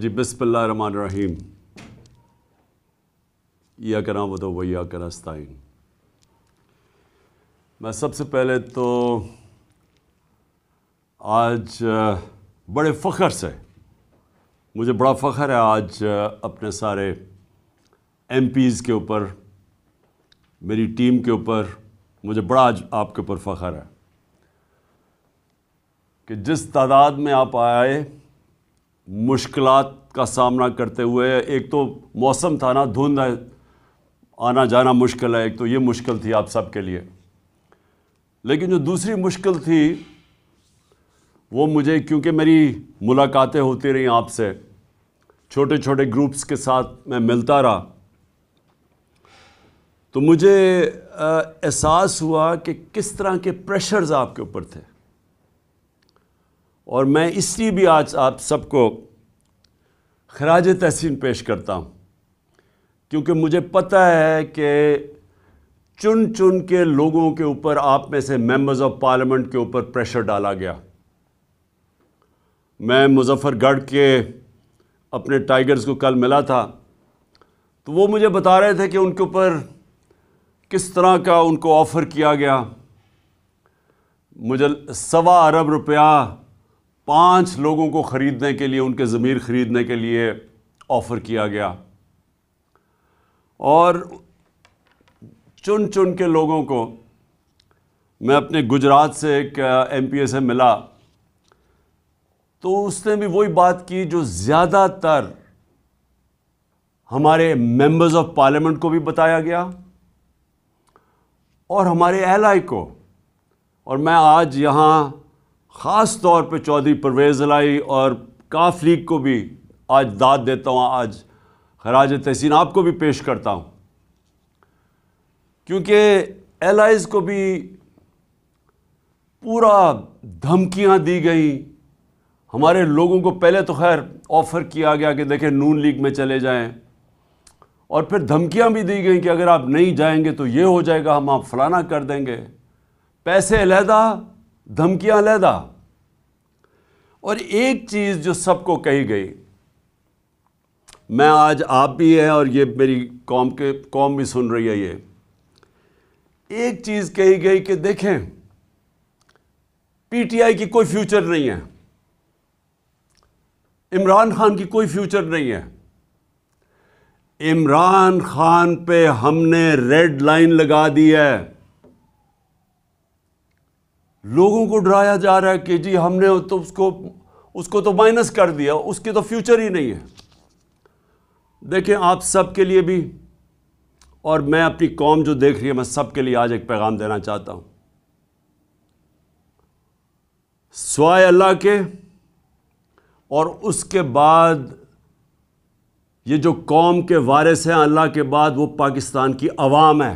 जी रमान रहीम या करा वो तो वैया करस्ताइन मैं सबसे पहले तो आज बड़े फ़ख्र से मुझे बड़ा फ़ख्र है आज अपने सारे एम के ऊपर मेरी टीम के ऊपर मुझे बड़ा आज आपके ऊपर फ़ख्र है कि जिस तादाद में आप आए मुश्किल का सामना करते हुए एक तो मौसम था ना धुंध है आना जाना मुश्किल है एक तो ये मुश्किल थी आप सब के लिए लेकिन जो दूसरी मुश्किल थी वो मुझे क्योंकि मेरी मुलाकातें होती रहीं आपसे छोटे छोटे ग्रुप्स के साथ मैं मिलता रहा तो मुझे एहसास हुआ कि किस तरह के प्रेशर्स आपके ऊपर थे और मैं इसलिए भी आज आप सबको खराज तहसीन पेश करता हूँ क्योंकि मुझे पता है कि चुन चुन के लोगों के ऊपर आप में से मेंबर्स ऑफ पार्लियामेंट के ऊपर प्रेशर डाला गया मैं मुजफ्फरगढ़ के अपने टाइगर्स को कल मिला था तो वो मुझे बता रहे थे कि उनके ऊपर किस तरह का उनको ऑफ़र किया गया मुझे सवा अरब रुपया पांच लोगों को ख़रीदने के लिए उनके ज़मीर ख़रीदने के लिए ऑफ़र किया गया और चुन चुन के लोगों को मैं अपने गुजरात से एक एम से मिला तो उसने भी वही बात की जो ज़्यादातर हमारे मेंबर्स ऑफ पार्लियामेंट को भी बताया गया और हमारे एल को और मैं आज यहाँ ख़ास तौर पे चौधरी परवेज़ लाई और काफ लीग को भी आज दाद देता हूँ आज खराज तहसीन आपको भी पेश करता हूँ क्योंकि एल को भी पूरा धमकियाँ दी गई हमारे लोगों को पहले तो खैर ऑफ़र किया गया कि देखें नून लीग में चले जाएं और फिर धमकियाँ भी दी गई कि अगर आप नहीं जाएंगे तो ये हो जाएगा हम आप फलाना कर देंगे पैसे अलहदा धमकियां अलहदा और एक चीज़ जो सबको कही गई मैं आज आप भी हैं और ये मेरी कौम के कौम भी सुन रही है ये एक चीज़ कही गई कि देखें पीटीआई की कोई फ्यूचर नहीं है इमरान खान की कोई फ्यूचर नहीं है इमरान खान पे हमने रेड लाइन लगा दी है लोगों को डराया जा रहा है कि जी हमने तो उसको उसको तो माइनस कर दिया उसकी तो फ्यूचर ही नहीं है देखें आप सब के लिए भी और मैं अपनी कौम जो देख रही है मैं सब के लिए आज एक पैगाम देना चाहता हूँ स्वाय अल्लाह के और उसके बाद ये जो कौम के वारिस हैं अल्लाह के बाद वो पाकिस्तान की आवाम है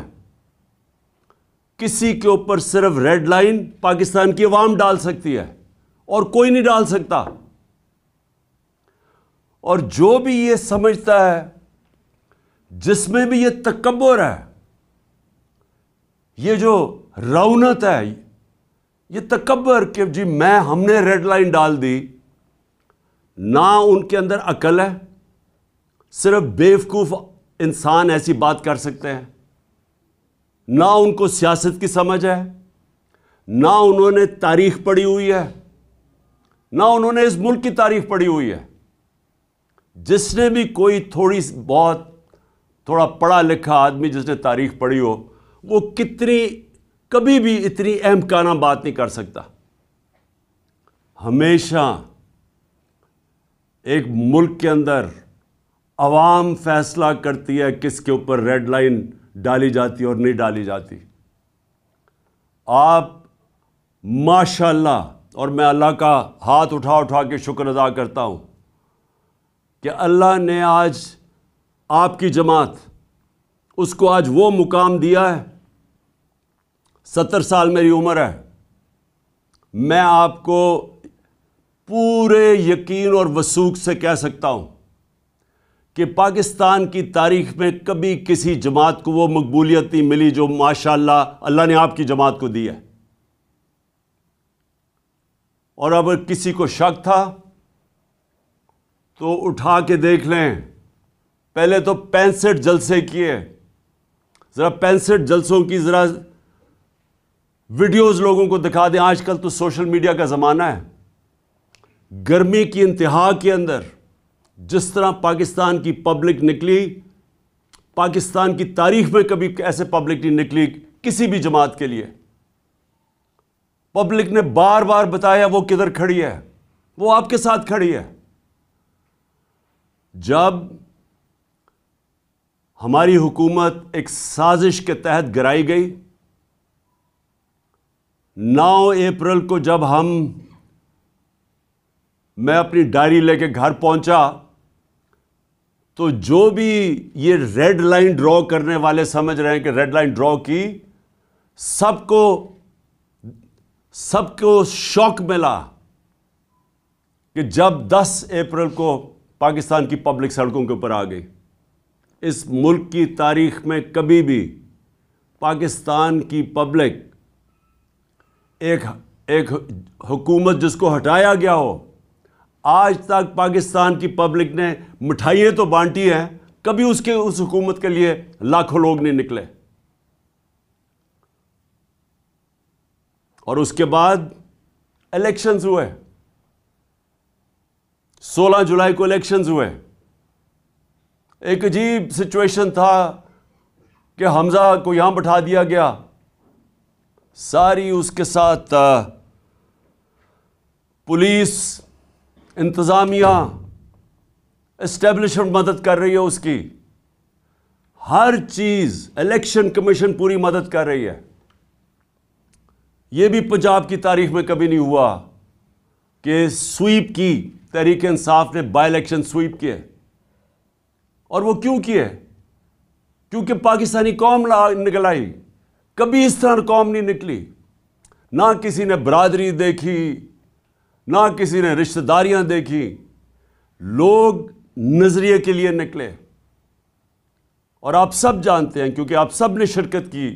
किसी के ऊपर सिर्फ रेड लाइन पाकिस्तान की अवाम डाल सकती है और कोई नहीं डाल सकता और जो भी ये समझता है जिसमें भी ये तकबर है ये जो रौनत है ये तकबर कि जी मैं हमने रेड लाइन डाल दी ना उनके अंदर अकल है सिर्फ बेवकूफ़ इंसान ऐसी बात कर सकते हैं ना उनको सियासत की समझ है ना उन्होंने तारीख पढ़ी हुई है ना उन्होंने इस मुल्क की तारीख पढ़ी हुई है जिसने भी कोई थोड़ी बहुत थोड़ा पढ़ा लिखा आदमी जिसने तारीख पढ़ी हो वो कितनी कभी भी इतनी अहमकाना बात नहीं कर सकता हमेशा एक मुल्क के अंदर आवाम फैसला करती है किसके ऊपर रेड लाइन डाली जाती और नहीं डाली जाती आप माशाल्लाह और मैं अल्लाह का हाथ उठा उठा के शुक्र अदा करता हूँ कि अल्लाह ने आज आपकी जमात उसको आज वो मुकाम दिया है सत्तर साल मेरी उम्र है मैं आपको पूरे यकीन और वसूख से कह सकता हूँ कि पाकिस्तान की तारीख में कभी किसी जमात को वो मकबूलियत नहीं मिली जो माशाला अल्लाह ने आपकी जमात को दी है और अब किसी को शक था तो उठा के देख लें पहले तो पैंसठ जलसे किए ज़रा पैंसठ जलसों की ज़रा वीडियोस लोगों को दिखा दें आजकल तो सोशल मीडिया का ज़माना है गर्मी की इंतहा के अंदर जिस तरह पाकिस्तान की पब्लिक निकली पाकिस्तान की तारीख में कभी ऐसे पब्लिक नहीं निकली किसी भी जमात के लिए पब्लिक ने बार बार बताया वो किधर खड़ी है वो आपके साथ खड़ी है जब हमारी हुकूमत एक साजिश के तहत गिराई गई 9 अप्रैल को जब हम मैं अपनी डायरी लेके घर पहुंचा तो जो भी ये रेड लाइन ड्रॉ करने वाले समझ रहे हैं कि रेड लाइन ड्रॉ की सबको सबको शॉक मिला कि जब 10 अप्रैल को पाकिस्तान की पब्लिक सड़कों के ऊपर आ गई इस मुल्क की तारीख में कभी भी पाकिस्तान की पब्लिक एक एक हुकूमत जिसको हटाया गया हो आज तक पाकिस्तान की पब्लिक ने मिठाइयाँ तो बांटी हैं कभी उसके उस हुकूमत के लिए लाखों लोग नहीं निकले और उसके बाद इलेक्शंस हुए 16 जुलाई को इलेक्शंस हुए एक अजीब सिचुएशन था कि हमज़ा को यहां बैठा दिया गया सारी उसके साथ पुलिस इंतज़ामिया इस्टेब्लिशमेंट मदद कर रही है उसकी हर चीज़ इलेक्शन कमीशन पूरी मदद कर रही है ये भी पंजाब की तारीख में कभी नहीं हुआ कि स्वीप की तहरीक इंसाफ ने बाई इलेक्शन स्वीप किए और वो क्यों किए क्योंकि पाकिस्तानी कौम निकल आई कभी इस तरह कौम नहीं निकली ना किसी ने बरादरी देखी ना किसी ने रिश्तेदारियां देखी लोग नज़रिए के लिए निकले और आप सब जानते हैं क्योंकि आप सब ने शिरकत की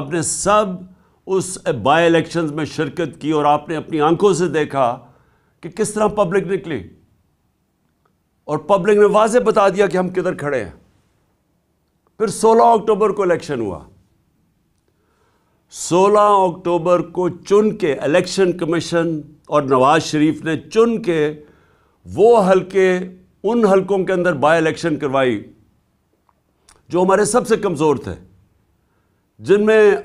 आपने सब उस बाय इलेक्शंस में शिरकत की और आपने अपनी आंखों से देखा कि किस तरह पब्लिक निकली और पब्लिक ने वाजे बता दिया कि हम किधर खड़े हैं फिर 16 अक्टूबर को इलेक्शन हुआ 16 अक्टूबर को चुन के इलेक्शन कमीशन और नवाज शरीफ ने चुन के वो हलके उन हलकों के अंदर बाय इलेक्शन करवाई जो हमारे सबसे कमज़ोर थे जिनमें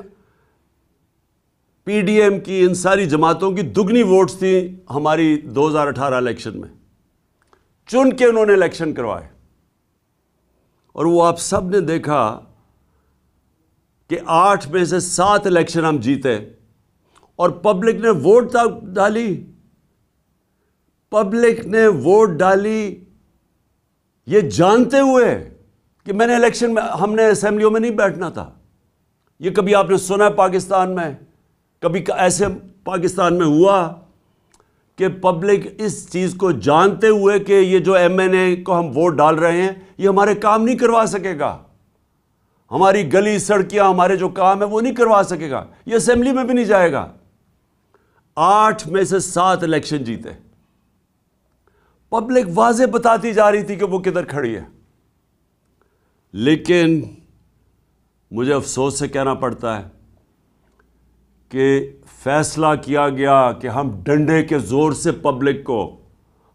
पीडीएम की इन सारी जमातों की दुगनी वोट्स थी हमारी 2018 इलेक्शन में चुन के उन्होंने इलेक्शन करवाए और वो आप सब ने देखा कि आठ में से सात इलेक्शन हम जीते और पब्लिक ने वोट डाली पब्लिक ने वोट डाली ये जानते हुए कि मैंने इलेक्शन में हमने असेंबलियों में नहीं बैठना था ये कभी आपने सुना है पाकिस्तान में कभी ऐसे पाकिस्तान में हुआ कि पब्लिक इस चीज़ को जानते हुए कि ये जो एमएनए को हम वोट डाल रहे हैं ये हमारे काम नहीं करवा सकेगा हमारी गली सड़कियां हमारे जो काम है वो नहीं करवा सकेगा ये असेंबली में भी नहीं जाएगा आठ में से सात इलेक्शन जीते पब्लिक वाजे बताती जा रही थी कि वो किधर खड़ी है लेकिन मुझे अफसोस से कहना पड़ता है कि फैसला किया गया कि हम डंडे के ज़ोर से पब्लिक को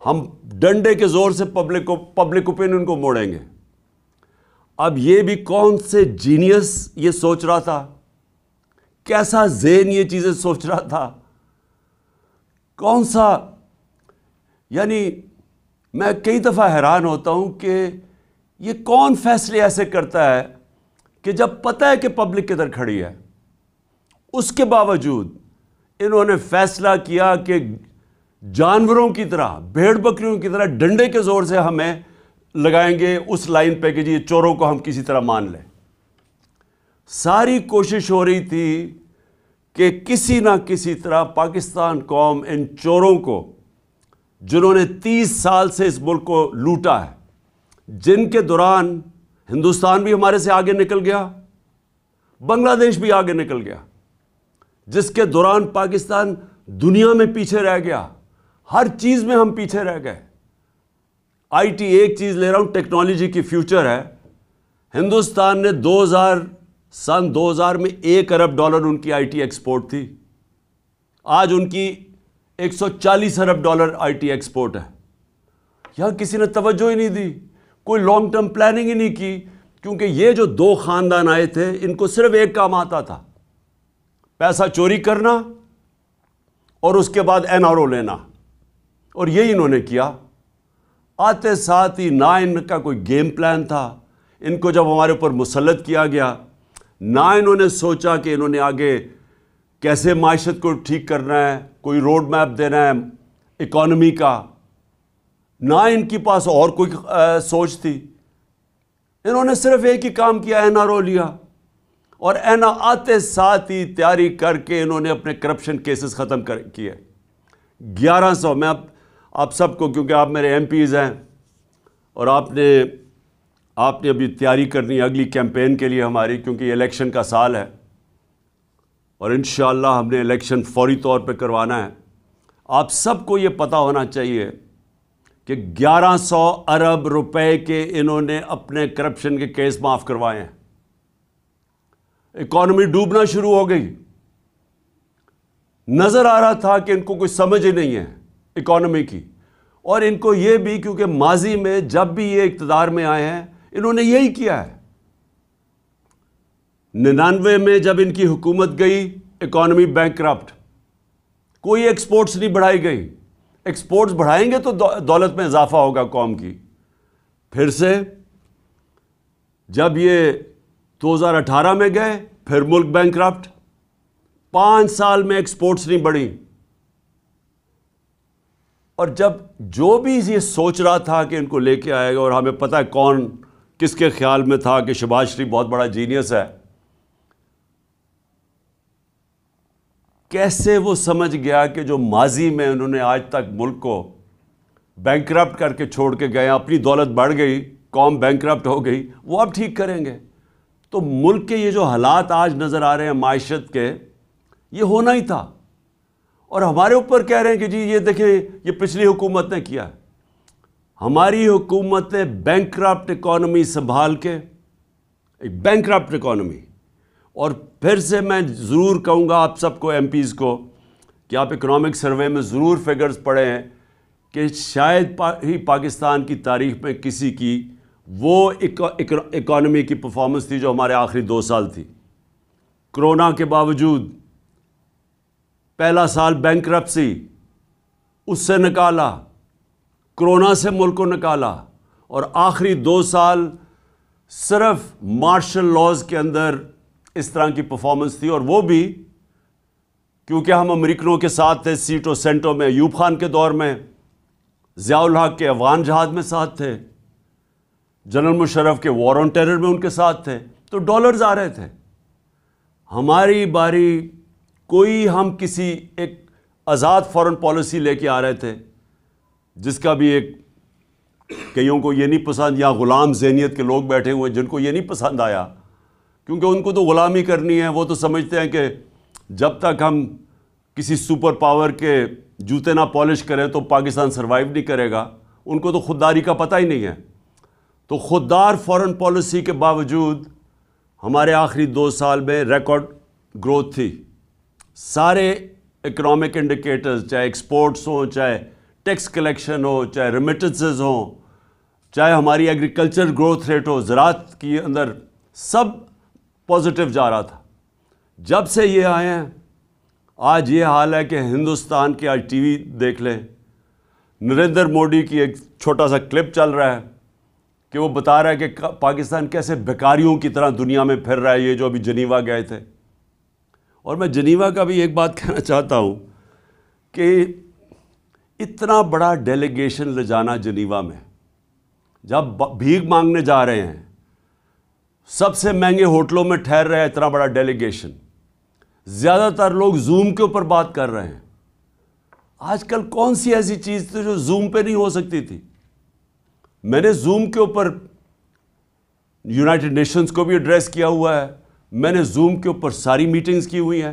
हम डंडे के ज़ोर से पब्लिक को पब्लिक ओपिनियन को मोड़ेंगे अब ये भी कौन से जीनियस ये सोच रहा था कैसा जेन ये चीज़ें सोच रहा था कौन सा यानी मैं कई दफ़ा हैरान होता हूं कि ये कौन फैसले ऐसे करता है कि जब पता है कि पब्लिक किधर खड़ी है उसके बावजूद इन्होंने फैसला किया कि जानवरों की तरह भेड़ बकरियों की तरह डंडे के ज़ोर से हमें लगाएंगे उस लाइन पे कि जी चोरों को हम किसी तरह मान लें सारी कोशिश हो रही थी कि किसी ना किसी तरह पाकिस्तान कौम इन चोरों को जिन्होंने 30 साल से इस मुल्क को लूटा है जिनके दौरान हिंदुस्तान भी हमारे से आगे निकल गया बांग्लादेश भी आगे निकल गया जिसके दौरान पाकिस्तान दुनिया में पीछे रह गया हर चीज़ में हम पीछे रह गए आईटी एक चीज़ ले रहा हूँ टेक्नोलॉजी की फ्यूचर है हिंदुस्तान ने 2000 सन 2000 में एक अरब डॉलर उनकी आईटी एक्सपोर्ट थी आज उनकी 140 अरब डॉलर आईटी एक्सपोर्ट है यहां किसी ने तवज्जो ही नहीं दी कोई लॉन्ग टर्म प्लानिंग ही नहीं की क्योंकि ये जो दो ख़ानदान आए थे इनको सिर्फ एक काम आता था पैसा चोरी करना और उसके बाद एनआरओ लेना और यही इन्होंने किया आते साथ ही ना इनका कोई गेम प्लान था इनको जब हमारे ऊपर मुसलत किया गया ना इन्होंने सोचा कि इन्होंने आगे कैसे माशत को ठीक करना है कोई रोड मैप देना है इकॉनमी का ना इनके पास और कोई आ, सोच थी इन्होंने सिर्फ एक ही काम किया आर ओ लिया और एना आते साथ ही तैयारी करके इन्होंने अपने करप्शन केसेस ख़त्म कर किए ग्यारह सौ मैं अब आप सबको क्योंकि आप मेरे एम हैं और आपने आपने अभी तैयारी करनी है अगली कैंपेन के लिए हमारी क्योंकि इलेक्शन का साल है और इन हमने इलेक्शन फौरी तौर पे करवाना है आप सबको ये पता होना चाहिए कि 1100 अरब रुपए के इन्होंने अपने करप्शन के केस माफ़ करवाए हैं इकॉनमी डूबना शुरू हो गई नज़र आ रहा था कि इनको कोई समझ ही नहीं है इकॉनमी की और इनको ये भी क्योंकि माजी में जब भी ये इकतदार में आए हैं इन्होंने यही किया है निन्यानवे में जब इनकी हुकूमत गई इकॉनमी बैंक कोई एक्सपोर्ट्स नहीं बढ़ाई गई एक्सपोर्ट्स बढ़ाएंगे तो दौलत में इजाफा होगा कौम की फिर से जब ये 2018 में गए फिर मुल्क बैंक पाँच साल में एक्सपोर्ट्स नहीं बढ़ी और जब जो भी ये सोच रहा था कि इनको लेके आएगा और हमें पता है कौन किसके ख्याल में था कि शबाज शरीफ बहुत बड़ा जीनियस है कैसे वो समझ गया कि जो माजी में उन्होंने आज तक मुल्क को बैंक करके छोड़ के गए अपनी दौलत बढ़ गई कौम बैंक हो गई वो अब ठीक करेंगे तो मुल्क के ये जो हालात आज नज़र आ रहे हैं माशत के ये होना ही था और हमारे ऊपर कह रहे हैं कि जी ये देखिए ये पिछली हुकूमत ने किया हमारी हुकूमत ने बैंक इकॉनमी संभाल के एक बैंक इकॉनमी और फिर से मैं ज़रूर कहूँगा आप सबको एम को कि आप इकोनॉमिक सर्वे में ज़रूर फिगर्स पढ़े हैं कि शायद पा, ही पाकिस्तान की तारीख में किसी की वो इकोनॉमी की परफॉर्मेंस थी जो हमारे आखिरी दो साल थी कोरोना के बावजूद पहला साल बैंक उससे निकाला कोरोना से मुल्क को निकाला और आखिरी दो साल सिर्फ मार्शल लॉज के अंदर इस तरह की परफॉर्मेंस थी और वो भी क्योंकि हम अमरीकनों के साथ थे सीटों सेंटों में यूब खान के दौर में ज़ियाउल हक के अफगान जहाज में साथ थे जनरल मुशरफ के वॉर ऑन टेरर में उनके साथ थे तो डॉलर्स आ रहे थे हमारी बारी कोई हम किसी एक आज़ाद फॉरेन पॉलिसी लेके आ रहे थे जिसका भी एक कईयों को ये नहीं पसंद या ग़ुलाम जहनीत के लोग बैठे हुए हैं जिनको ये नहीं पसंद आया क्योंकि उनको तो ग़ुलामी करनी है वो तो समझते हैं कि जब तक हम किसी सुपर पावर के जूते ना पॉलिश करें तो पाकिस्तान सर्वाइव नहीं करेगा उनको तो खुददारी का पता ही नहीं है तो खुददार फॉरेन पॉलिसी के बावजूद हमारे आखिरी दो साल में रिकॉर्ड ग्रोथ थी सारे इकोनॉमिक इंडिकेटर्स चाहे एक्सपोर्ट्स हों चाहे टैक्स कलेक्शन हो चाहे रेमिटेंसेज हों चाहे हमारी एग्रीकल्चर ग्रोथ रेट हो ज़रात के अंदर सब पॉजिटिव जा रहा था जब से ये आए हैं आज ये हाल है कि हिंदुस्तान के आज टीवी देख लें नरेंद्र मोदी की एक छोटा सा क्लिप चल रहा है कि वो बता रहा है कि पाकिस्तान कैसे बेकारियों की तरह दुनिया में फिर रहा है ये जो अभी जनीवा गए थे और मैं जनीवा का भी एक बात कहना चाहता हूँ कि इतना बड़ा डेलीगेशन ले जाना जनीवा में जब भीख मांगने जा रहे हैं सबसे महंगे होटलों में ठहर रहा है इतना बड़ा डेलीगेशन ज़्यादातर लोग जूम के ऊपर बात कर रहे हैं आजकल कौन सी ऐसी चीज़ थी जो जूम पे नहीं हो सकती थी मैंने जूम के ऊपर यूनाइटेड नेशंस को भी एड्रेस किया हुआ है मैंने जूम के ऊपर सारी मीटिंग्स की हुई हैं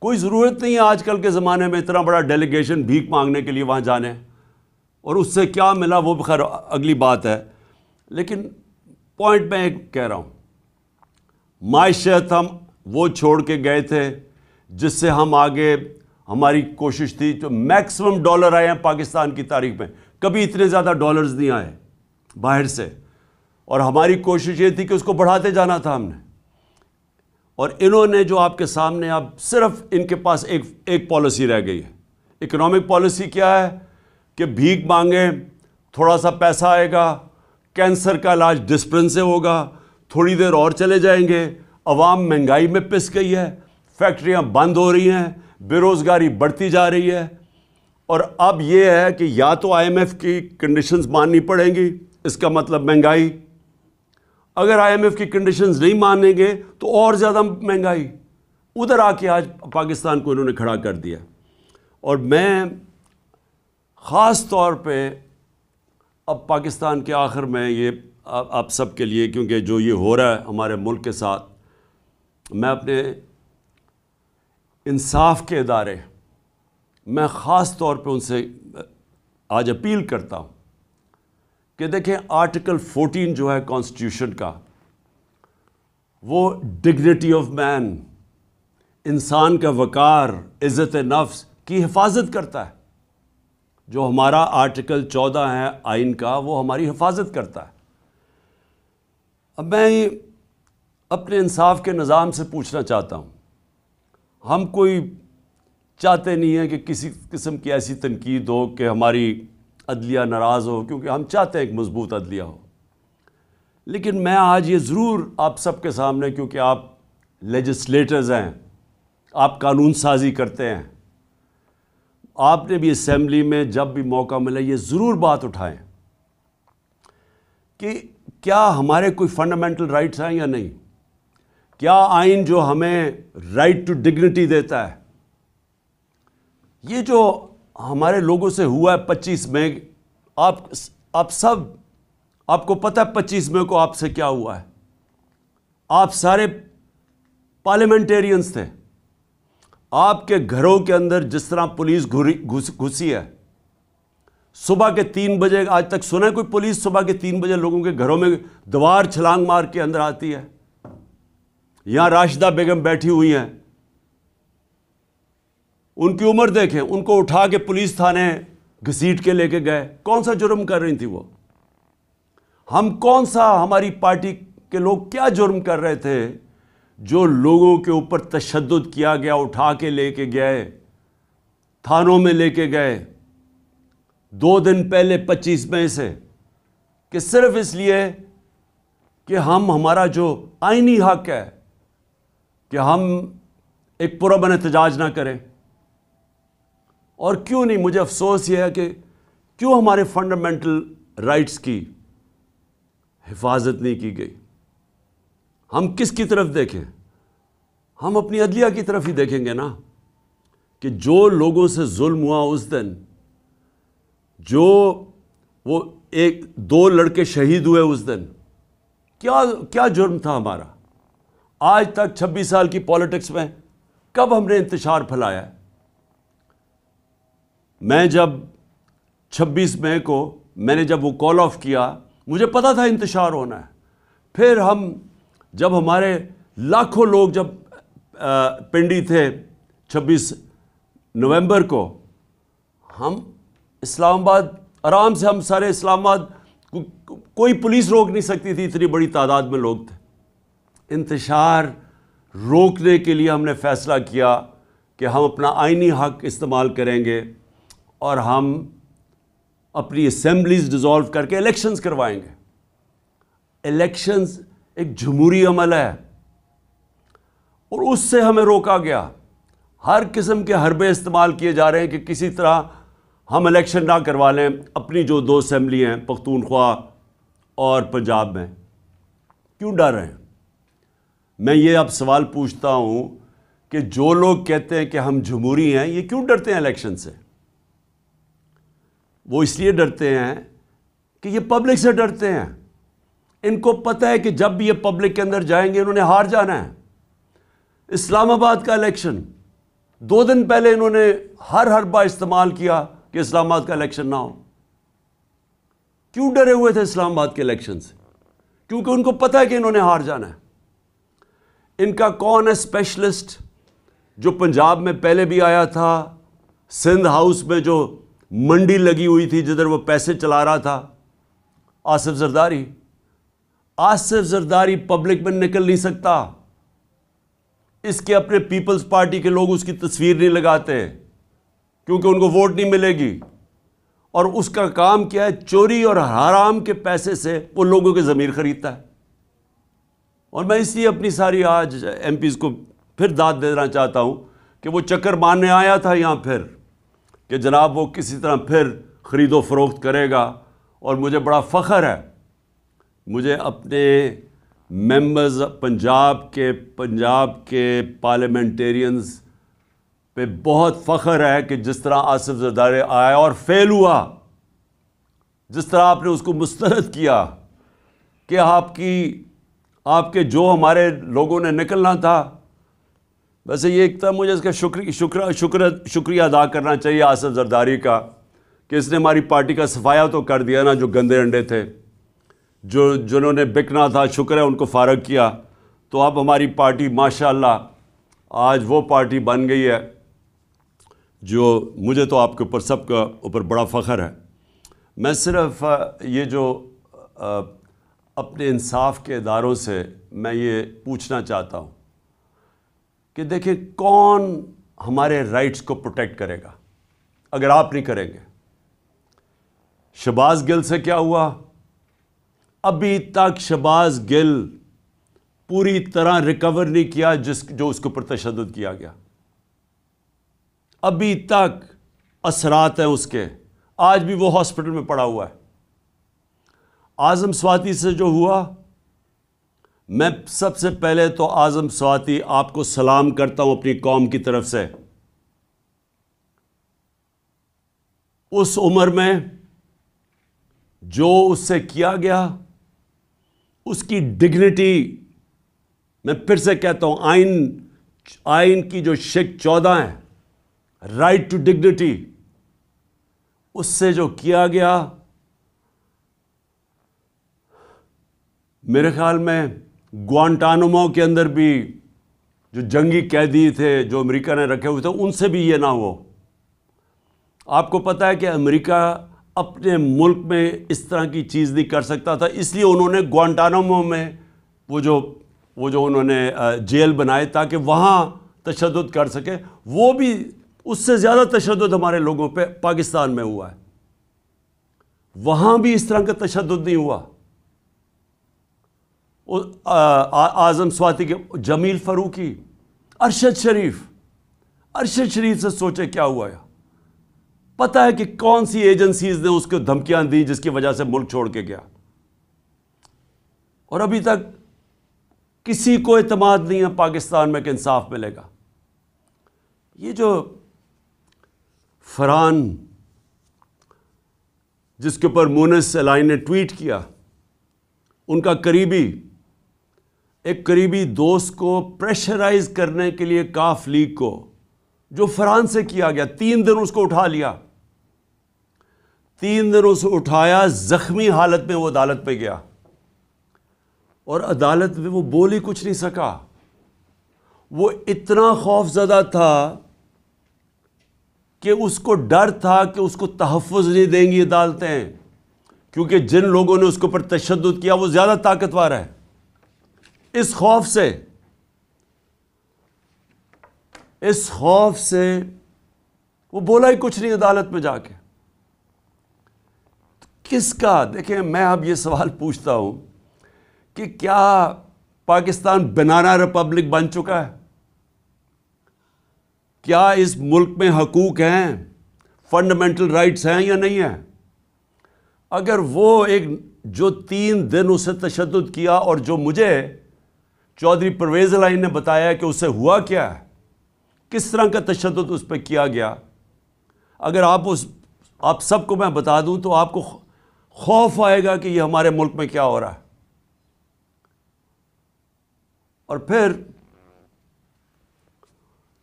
कोई ज़रूरत नहीं है आजकल के ज़माने में इतना बड़ा डेलीगेशन भीख मांगने के लिए वहाँ जाने और उससे क्या मिला वो खैर अगली बात है लेकिन पॉइंट मैं एक कह रहा हूँ माशत हम वो छोड़ के गए थे जिससे हम आगे हमारी कोशिश थी जो मैक्सिमम डॉलर आए हैं पाकिस्तान की तारीख में कभी इतने ज़्यादा डॉलर्स नहीं आए बाहर से और हमारी कोशिश ये थी कि उसको बढ़ाते जाना था हमने और इन्होंने जो आपके सामने अब आप सिर्फ इनके पास एक एक पॉलिसी रह गई है इकोनॉमिक पॉलिसी क्या है कि भीख मांगे थोड़ा सा पैसा आएगा कैंसर का इलाज डिस्प्रेंस से होगा थोड़ी देर और चले जाएंगे अवाम महंगाई में पिस गई है फैक्ट्रियां बंद हो रही हैं बेरोज़गारी बढ़ती जा रही है और अब ये है कि या तो आईएमएफ की कंडीशंस माननी पड़ेंगी इसका मतलब महंगाई अगर आईएमएफ की कंडीशंस नहीं मानेंगे तो और ज़्यादा महंगाई उधर आके आज पाकिस्तान को इन्होंने खड़ा कर दिया और मैं ख़ास तौर पे अब पाकिस्तान के आखिर में ये आप, सब के लिए क्योंकि जो ये हो रहा है हमारे मुल्क के साथ मैं अपने इंसाफ के इदारे मैं ख़ास तौर पे उनसे आज अपील करता हूँ कि देखें आर्टिकल 14 जो है कॉन्स्टिट्यूशन का वो डिग्निटी ऑफ मैन इंसान का वकार इज़्ज़त नफ्स की हिफाजत करता है जो हमारा आर्टिकल 14 है आइन का वो हमारी हिफाजत करता है अब मैं अपने इंसाफ के निज़ाम से पूछना चाहता हूँ हम कोई चाहते नहीं हैं कि किसी किस्म की ऐसी तनकीद हो कि हमारी अदलिया नाराज़ हो क्योंकि हम चाहते हैं एक मज़बूत अदलिया हो लेकिन मैं आज ये ज़रूर आप सबके सामने क्योंकि आप लेजिस्लेटर्स हैं आप कानून साजी करते हैं आपने भी असम्बली में जब भी मौका मिला ये ज़रूर बात उठाएं कि क्या हमारे कोई फंडामेंटल राइट्स हैं या नहीं क्या आइन जो हमें राइट टू डिग्निटी देता है ये जो हमारे लोगों से हुआ है पच्चीस मई आप आप सब आपको पता है पच्चीस मई को आपसे क्या हुआ है आप सारे पार्लियामेंटेरियंस थे आपके घरों के अंदर जिस तरह पुलिस घुसी है सुबह के तीन बजे आज तक सुना है कोई पुलिस सुबह के तीन बजे लोगों के घरों में द्वार छलांग मार के अंदर आती है यहां राशिदा बेगम बैठी हुई हैं उनकी उम्र देखें उनको उठा के पुलिस थाने घसीट के लेके गए कौन सा जुर्म कर रही थी वो हम कौन सा हमारी पार्टी के लोग क्या जुर्म कर रहे थे जो लोगों के ऊपर तशद किया गया उठा के लेके गए थानों में लेके गए दो दिन पहले पच्चीस मई से कि सिर्फ इसलिए कि हम हमारा जो आइनी हक है कि हम एक पुरबन एहतजाज ना करें और क्यों नहीं मुझे अफसोस ये है कि क्यों हमारे फंडामेंटल राइट्स की हिफाजत नहीं की गई हम किसकी तरफ देखें हम अपनी अदलिया की तरफ ही देखेंगे ना कि जो लोगों से जुल्म हुआ उस दिन जो वो एक दो लड़के शहीद हुए उस दिन क्या क्या जुर्म था हमारा आज तक 26 साल की पॉलिटिक्स में कब हमने इंतजार फैलाया है मैं जब 26 मई को मैंने जब वो कॉल ऑफ किया मुझे पता था इंतशार होना है फिर हम जब हमारे लाखों लोग जब पिंडी थे 26 नवंबर को हम इस्लामाबाद आराम से हम सारे इस्लामाबाद को, कोई पुलिस रोक नहीं सकती थी इतनी बड़ी तादाद में लोग थे इंतशार रोकने के लिए हमने फ़ैसला किया कि हम अपना आइनी हक इस्तेमाल करेंगे और हम अपनी असम्बलीज डिज़ोल्व करके इलेक्शंस करवाएंगे इलेक्शंस एक जमहूरी अमल है और उससे हमें रोका गया हर किस्म के हरबे इस्तेमाल किए जा रहे हैं कि किसी तरह हम इलेक्शन ना करवा लें अपनी जो दो असम्बली हैं पख्तूनख्वा और पंजाब में क्यों डर रहे हैं मैं ये अब सवाल पूछता हूँ कि जो लोग कहते हैं कि हम जमहूरी हैं ये क्यों डरते हैं इलेक्शन से वो इसलिए डरते हैं कि ये पब्लिक से डरते हैं इनको पता है कि जब भी ये पब्लिक के अंदर जाएंगे इन्होंने हार जाना है इस्लामाबाद का इलेक्शन दो दिन पहले इन्होंने हर हरबा इस्तेमाल किया कि इस्लामाबाद का इलेक्शन ना हो क्यों डरे हुए थे इस्लामाबाद के इलेक्शन से क्योंकि उनको पता है कि इन्होंने हार जाना है इनका कौन है स्पेशलिस्ट जो पंजाब में पहले भी आया था सिंध हाउस में जो मंडी लगी हुई थी जिधर वो पैसे चला रहा था आसिफ जरदारी आसिफ जरदारी पब्लिक में निकल नहीं सकता इसके अपने पीपल्स पार्टी के लोग उसकी तस्वीर नहीं लगाते क्योंकि उनको वोट नहीं मिलेगी और उसका काम क्या है चोरी और हराम के पैसे से वो लोगों के ज़मीर ख़रीदता है और मैं इसलिए अपनी सारी आज एम को फिर दाद देना चाहता हूँ कि वो चक्कर मारने आया था यहाँ फिर कि जनाब वो किसी तरह फिर ख़रीदो फरोख्त करेगा और मुझे बड़ा फ़ख्र है मुझे अपने मेंबर्स पंजाब के पंजाब के पार्लियामेंटेरियंस पे बहुत फ़ख्र है कि जिस तरह आसिफ जरदारी आया और फेल हुआ जिस तरह आपने उसको मुस्तरद किया कि आपकी आपके जो हमारे लोगों ने निकलना था वैसे ये एक था मुझे इसका शुक्र शुक्र शुक्र शुक्रिया अदा करना चाहिए आसफ जरदारी का कि इसने हमारी पार्टी का सफाया तो कर दिया ना जो गंदे अंडे थे जो जिन्होंने बिकना था शुक्र है उनको फारग किया तो अब हमारी पार्टी माशाल्लाह आज वो पार्टी बन गई है जो मुझे तो आपके ऊपर सबका ऊपर बड़ा फ़ख्र है मैं सिर्फ ये जो अपने इंसाफ के इदारों से मैं ये पूछना चाहता हूँ कि देखिए कौन हमारे राइट्स को प्रोटेक्ट करेगा अगर आप नहीं करेंगे शबाज गिल से क्या हुआ अभी तक शबाज गिल पूरी तरह रिकवर नहीं किया जिस जो उसके ऊपर तशद किया गया अभी तक असरात हैं उसके आज भी वो हॉस्पिटल में पड़ा हुआ है आज़म स्वाति से जो हुआ मैं सबसे पहले तो आज़म स्वाति आपको सलाम करता हूं अपनी कौम की तरफ से उस उम्र में जो उससे किया गया उसकी डिग्निटी मैं फिर से कहता हूं आइन आइन की जो शिक चौदह है राइट टू डिग्निटी उससे जो किया गया मेरे ख्याल में ग्वांटानमो के अंदर भी जो जंगी कैदी थे जो अमेरिका ने रखे हुए थे उनसे भी ये ना हो आपको पता है कि अमेरिका अपने मुल्क में इस तरह की चीज़ नहीं कर सकता था इसलिए उन्होंने ग्वांटानमो में वो जो वो जो उन्होंने जेल बनाए ताकि वहाँ तशद कर सके वो भी उससे ज़्यादा तशद हमारे लोगों पे पाकिस्तान में हुआ है वहाँ भी इस तरह का तशद नहीं हुआ आज़म स्वाति के जमील फ़रूकी अरशद शरीफ अरशद शरीफ से सोचे क्या हुआ है पता है कि कौन सी एजेंसीज ने उसको धमकियां दी जिसकी वजह से मुल्क छोड़ के गया और अभी तक किसी को अतमाद नहीं है पाकिस्तान में कि इंसाफ मिलेगा ये जो फरहान जिसके ऊपर मोनस एलाइन ने ट्वीट किया उनका करीबी एक करीबी दोस्त को प्रेशराइज करने के लिए काफ लीग को जो फ्रांस से किया गया तीन दिन उसको उठा लिया तीन दिन उसे उठाया जख्मी हालत में वो अदालत पे गया और अदालत में वो बोल ही कुछ नहीं सका वो इतना खौफजदा था कि उसको डर था कि उसको तहफ़ नहीं देंगी अदालतें क्योंकि जिन लोगों ने उसके ऊपर तशद किया वो ज़्यादा ताकतवर है इस खौफ से इस खौफ से वो बोला ही कुछ नहीं अदालत में जाके तो किसका देखें मैं अब ये सवाल पूछता हूं कि क्या पाकिस्तान बनाना रिपब्लिक बन चुका है क्या इस मुल्क में हकूक़ हैं फंडामेंटल राइट्स हैं या नहीं है अगर वो एक जो तीन दिन उसे तशद किया और जो मुझे चौधरी परवेज़ लाइन ने बताया कि उसे हुआ क्या है किस तरह का तशद उस पर किया गया अगर आप उस आप सबको मैं बता दूं तो आपको खौफ आएगा कि ये हमारे मुल्क में क्या हो रहा है और फिर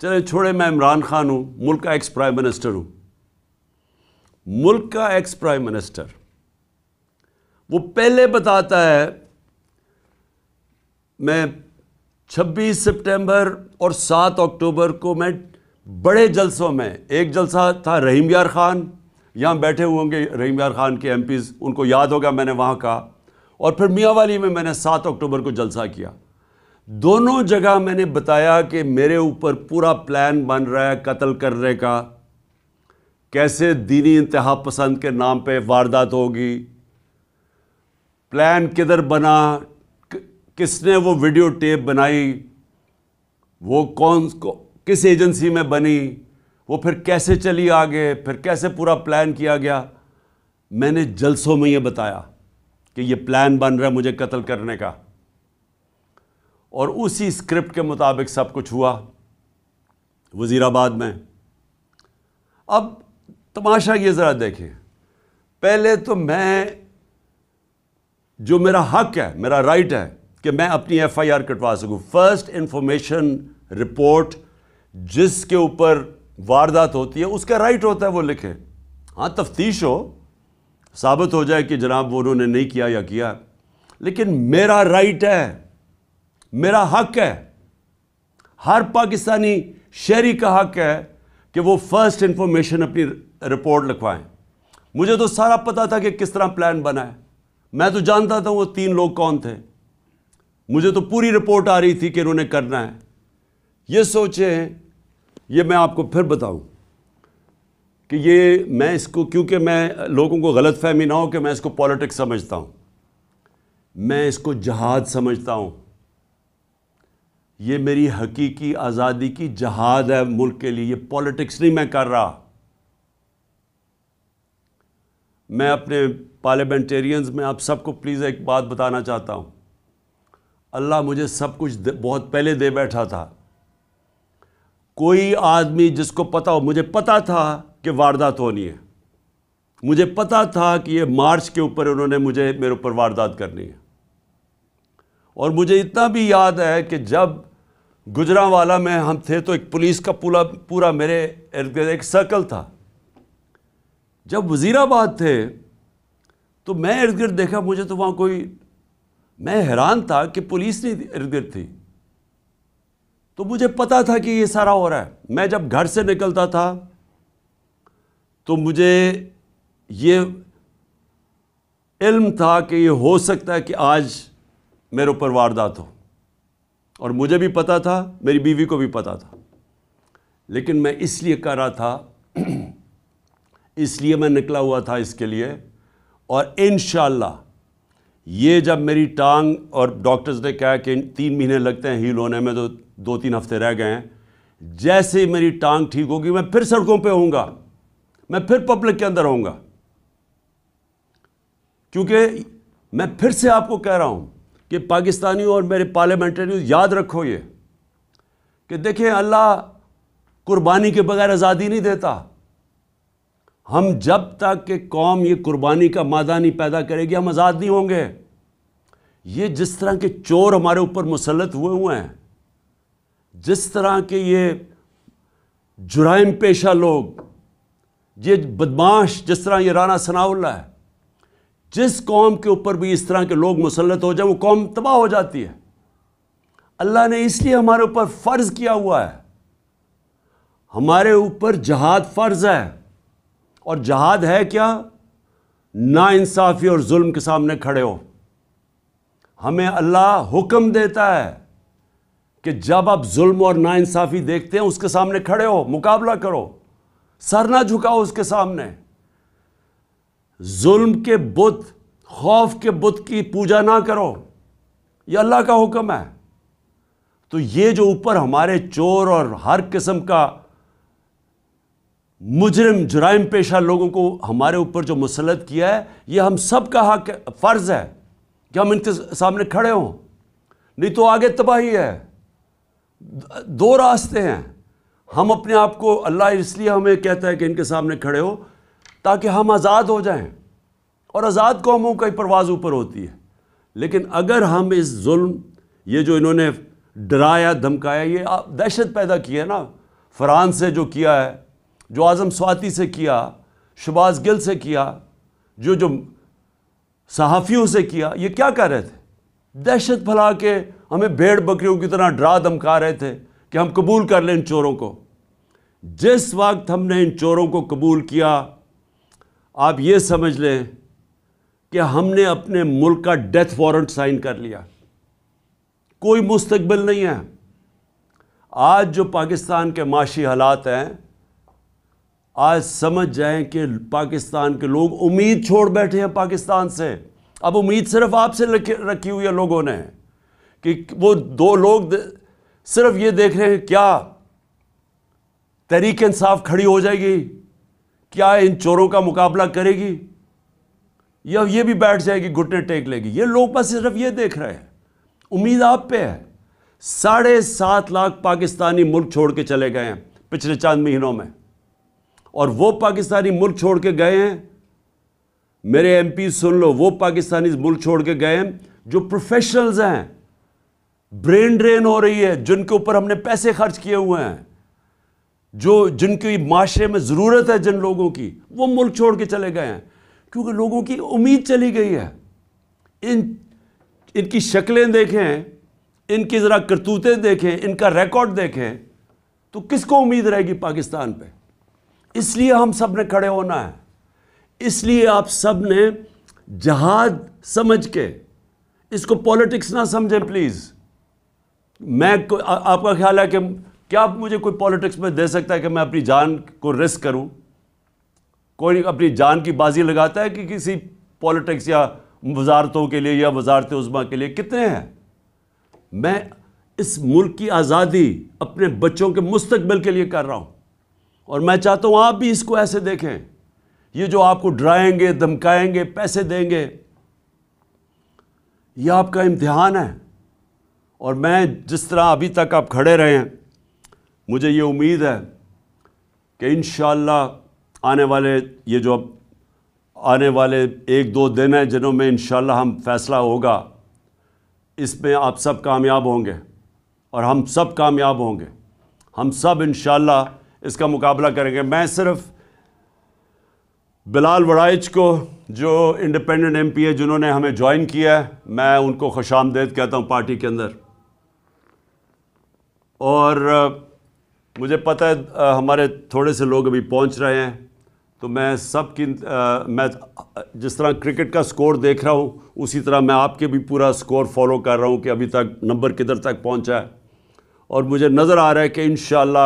चले छोड़े मैं इमरान खान हूं मुल्क का एक्स प्राइम मिनिस्टर हूं मुल्क का एक्स प्राइम मिनिस्टर वो पहले बताता है मैं 26 सितंबर और 7 अक्टूबर को मैं बड़े जलसों में एक जलसा था रहीम यार ख़ान यहाँ बैठे हुए होंगे रहीम यार ख़ान के एम उनको याद होगा मैंने वहाँ कहा और फिर वाली में मैंने 7 अक्टूबर को जलसा किया दोनों जगह मैंने बताया कि मेरे ऊपर पूरा प्लान बन रहा है कत्ल करने का कैसे दीनी इंतहा पसंद के नाम पर वारदात होगी प्लान किधर बना किसने वो वीडियो टेप बनाई वो कौन किस एजेंसी में बनी वो फिर कैसे चली आगे फिर कैसे पूरा प्लान किया गया मैंने जलसों में ये बताया कि ये प्लान बन रहा है मुझे कत्ल करने का और उसी स्क्रिप्ट के मुताबिक सब कुछ हुआ वज़ीराबाद में अब तमाशा ये ज़रा देखें पहले तो मैं जो मेरा हक है मेरा राइट है कि मैं अपनी एफआईआर कटवा सकूं फर्स्ट इंफॉर्मेशन रिपोर्ट जिसके ऊपर वारदात होती है उसका राइट होता है वो लिखे हाँ तफ्तीश हो साबित हो जाए कि जनाब वो उन्होंने नहीं किया या किया लेकिन मेरा राइट है मेरा हक है हर पाकिस्तानी शहरी का हक है कि वो फर्स्ट इंफॉर्मेशन अपनी रिपोर्ट लिखवाएं मुझे तो सारा पता था कि किस तरह प्लान बना है मैं तो जानता था वो तीन लोग कौन थे मुझे तो पूरी रिपोर्ट आ रही थी कि इन्होंने करना है ये सोचे हैं ये मैं आपको फिर बताऊं कि ये मैं इसको क्योंकि मैं लोगों को गलत फहमी ना हो कि मैं इसको पॉलिटिक्स समझता हूं मैं इसको जहाद समझता हूं ये मेरी हकीकी आज़ादी की जहाद है मुल्क के लिए ये पॉलिटिक्स नहीं मैं कर रहा मैं अपने पार्लियामेंटेरियंस में आप सबको प्लीज़ एक बात बताना चाहता हूँ अल्लाह मुझे सब कुछ बहुत पहले दे बैठा था कोई आदमी जिसको पता हो मुझे पता था कि वारदात होनी है मुझे पता था कि ये मार्च के ऊपर उन्होंने मुझे मेरे ऊपर वारदात करनी है और मुझे इतना भी याद है कि जब गुजरावाला में हम थे तो एक पुलिस का पूरा पूरा मेरे इर्द एक सर्कल था जब वज़ीराबाद थे तो मैं इर्द गिर्द देखा मुझे तो वहाँ कोई मैं हैरान था कि पुलिस नहीं इर्द गिर्द थी तो मुझे पता था कि ये सारा हो रहा है मैं जब घर से निकलता था तो मुझे ये इल्म था कि ये हो सकता है कि आज मेरे ऊपर वारदात हो और मुझे भी पता था मेरी बीवी को भी पता था लेकिन मैं इसलिए कर रहा था इसलिए मैं निकला हुआ था इसके लिए और इन ये जब मेरी टांग और डॉक्टर्स ने कहा कि तीन महीने लगते हैं हील होने में तो दो तीन हफ्ते रह गए हैं जैसे ही मेरी टांग ठीक होगी मैं फिर सड़कों पे होऊंगा मैं फिर पब्लिक के अंदर होऊंगा क्योंकि मैं फिर से आपको कह रहा हूं कि पाकिस्तानियों और मेरे पार्लियामेंटरी याद रखो ये कि देखें अल्लाह कुर्बानी के बगैर आज़ादी नहीं देता हम जब तक कि कौम ये कुर्बानी का मादा नहीं पैदा करेगी हम आज़ाद नहीं होंगे ये जिस तरह के चोर हमारे ऊपर मुसलत हुए हुए हैं जिस तरह के ये जुराइम पेशा लोग ये बदमाश जिस तरह ये राना सनाउल्ला है जिस कौम के ऊपर भी इस तरह के लोग मुसलत हो जाए वो कौम तबाह हो जाती है अल्लाह ने इसलिए हमारे ऊपर फ़र्ज़ किया हुआ है हमारे ऊपर जहाद फ़र्ज़ है और जहाद है क्या इंसाफी और जुल्म के सामने खड़े हो हमें अल्लाह हुक्म देता है कि जब आप जुल्म और इंसाफी देखते हैं उसके सामने खड़े हो मुकाबला करो सर ना झुकाओ उसके सामने जुल्म के बुत खौफ के बुत की पूजा ना करो ये अल्लाह का हुक्म है तो ये जो ऊपर हमारे चोर और हर किस्म का मुजरम जुराइम पेशा लोगों को हमारे ऊपर जो मुसलत किया है ये हम सब का हक फ़र्ज़ है कि हम इनके सामने खड़े हों नहीं तो आगे तबाही है दो रास्ते हैं हम अपने आप को अल्लाह इसलिए हमें कहता है कि इनके सामने खड़े हो ताकि हम आज़ाद हो जाएं और आज़ाद कौमों का ही परवाज़ ऊपर होती है लेकिन अगर हम इस जुल्म ये जो इन्होंने डराया धमकाया ये दहशत पैदा की है ना फ़्रांस से जो किया है जो आज़म स्वाति से किया शबाज गिल से किया जो जो सहाफ़ियों से किया ये क्या कर रहे थे दहशत फैला के हमें भेड़ बकरियों की तरह डरा धमका रहे थे कि हम कबूल कर लें इन चोरों को जिस वक्त हमने इन चोरों को कबूल किया आप ये समझ लें कि हमने अपने मुल्क का डेथ वारंट साइन कर लिया कोई मुस्तबिल नहीं है आज जो पाकिस्तान के माशी हालात हैं आज समझ जाएं कि पाकिस्तान के लोग उम्मीद छोड़ बैठे हैं पाकिस्तान से अब उम्मीद सिर्फ आपसे रखी हुई है लोगों ने कि वो दो लोग सिर्फ ये देख रहे हैं क्या तरीक इंसाफ खड़ी हो जाएगी क्या इन चोरों का मुकाबला करेगी या ये भी बैठ जाएगी घुटने टेक लेगी ये लोग बस सिर्फ ये देख रहे हैं उम्मीद आप पे है साढ़े सात लाख पाकिस्तानी मुल्क छोड़ के चले गए हैं पिछले चंद महीनों में और वो पाकिस्तानी मुल्क छोड़ के गए हैं मेरे एमपी सुन लो वो पाकिस्तानी मुल्क छोड़ के गए हैं जो प्रोफेशनल्स हैं ब्रेन ड्रेन हो रही है जिनके ऊपर हमने पैसे खर्च किए हुए हैं जो जिनकी माशरे में ज़रूरत है जिन लोगों की वो मुल्क छोड़ के चले गए हैं क्योंकि लोगों की उम्मीद चली गई है इन इनकी शक्लें देखें इनकी ज़रा करतूतें देखें इनका रिकॉर्ड देखें तो किसको उम्मीद रहेगी पाकिस्तान पे इसलिए हम सब ने खड़े होना है इसलिए आप सब ने जहाज समझ के इसको पॉलिटिक्स ना समझें प्लीज़ मैं आ, आपका ख्याल है कि क्या आप मुझे कोई पॉलिटिक्स में दे सकता है कि मैं अपनी जान को रिस्क करूं कोई अपनी जान की बाजी लगाता है कि किसी पॉलिटिक्स या वजारतों के लिए या वजारत उजमा के लिए कितने हैं मैं इस मुल्क की आज़ादी अपने बच्चों के मुस्तबिल के लिए कर रहा हूँ और मैं चाहता हूँ आप भी इसको ऐसे देखें ये जो आपको डराएंगे धमकाएंगे पैसे देंगे ये आपका इम्तिहान है और मैं जिस तरह अभी तक आप खड़े रहे हैं मुझे ये उम्मीद है कि इन आने वाले ये जो आने वाले एक दो दिन हैं में इन हम फैसला होगा इसमें आप सब कामयाब होंगे और हम सब कामयाब होंगे हम सब इन इसका मुकाबला करेंगे मैं सिर्फ बिलाल वड़ाइच को जो इंडिपेंडेंट एमपी है जिन्होंने हमें ज्वाइन किया है मैं उनको खुश आमदेद कहता हूँ पार्टी के अंदर और मुझे पता है हमारे थोड़े से लोग अभी पहुँच रहे हैं तो मैं सब की मैं जिस तरह क्रिकेट का स्कोर देख रहा हूँ उसी तरह मैं आपके भी पूरा स्कोर फॉलो कर रहा हूँ कि अभी तक नंबर किधर तक पहुँचा है और मुझे नज़र आ रहा है कि इन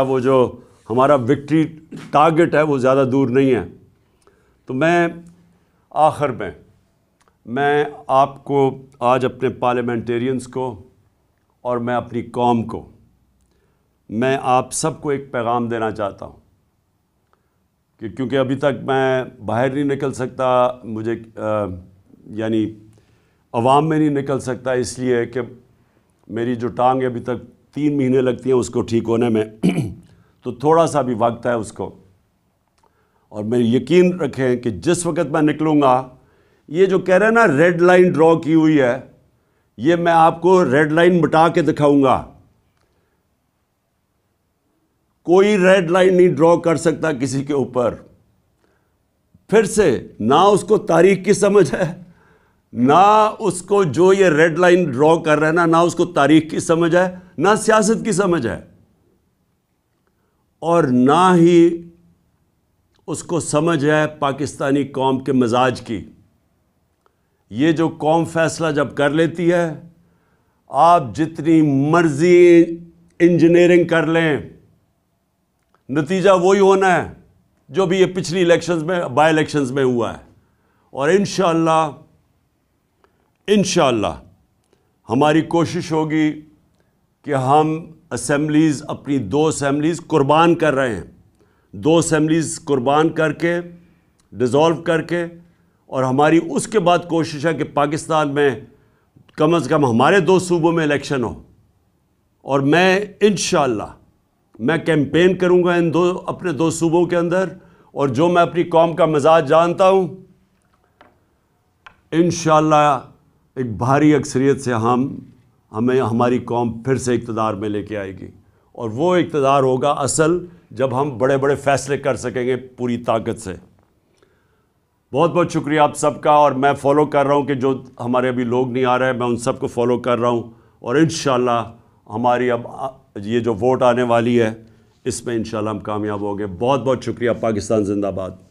वो जो हमारा विक्ट्री टारगेट है वो ज़्यादा दूर नहीं है तो मैं आखिर में मैं आपको आज अपने पार्लियामेंटेरियंस को और मैं अपनी कौम को मैं आप सबको एक पैगाम देना चाहता हूँ कि क्योंकि अभी तक मैं बाहर नहीं निकल सकता मुझे यानी आवाम में नहीं निकल सकता इसलिए कि मेरी जो टांग अभी तक तीन महीने लगती हैं उसको ठीक होने में तो थोड़ा सा भी वक्त है उसको और मेरे यकीन रखें कि जिस वक्त मैं निकलूँगा ये जो कह रहे हैं ना रेड लाइन ड्रॉ की हुई है ये मैं आपको रेड लाइन मिटा के दिखाऊंगा कोई रेड लाइन नहीं ड्रॉ कर सकता किसी के ऊपर फिर से ना उसको तारीख की समझ है ना उसको जो ये रेड लाइन ड्रॉ कर रहे हैं ना ना उसको तारीख की समझ है ना सियासत की समझ है और ना ही उसको समझ है पाकिस्तानी कौम के मिजाज की ये जो कौम फैसला जब कर लेती है आप जितनी मर्जी इंजीनियरिंग कर लें नतीजा वही होना है जो भी ये पिछली इलेक्शंस में बाई इलेक्शंस में हुआ है और इन इन हमारी कोशिश होगी कि हम असम्बलीज़ अपनी दो असम्बलीज़ कुर्बान कर रहे हैं दो असम्बलीज़ कुर्बान करके डिज़ोल्व करके और हमारी उसके बाद कोशिश है कि पाकिस्तान में कम अज़ कम हमारे दो सूबों में इलेक्शन हो और मैं इन मैं कैंपेन करूँगा इन दो अपने दो सूबों के अंदर और जो मैं अपनी कौम का मजाज जानता हूँ इन एक भारी अक्सरियत से हम हमें हमारी कौम फिर से इकतदार में लेके आएगी और वो इकतदार होगा असल जब हम बड़े बड़े फैसले कर सकेंगे पूरी ताकत से बहुत बहुत शुक्रिया आप सबका और मैं फॉलो कर रहा हूँ कि जो हमारे अभी लोग नहीं आ रहे हैं मैं उन सबको फॉलो कर रहा हूँ और इन हमारी अब ये जो वोट आने वाली है इसमें इन हम कामयाब होंगे बहुत बहुत शुक्रिया पाकिस्तान जिंदाबाद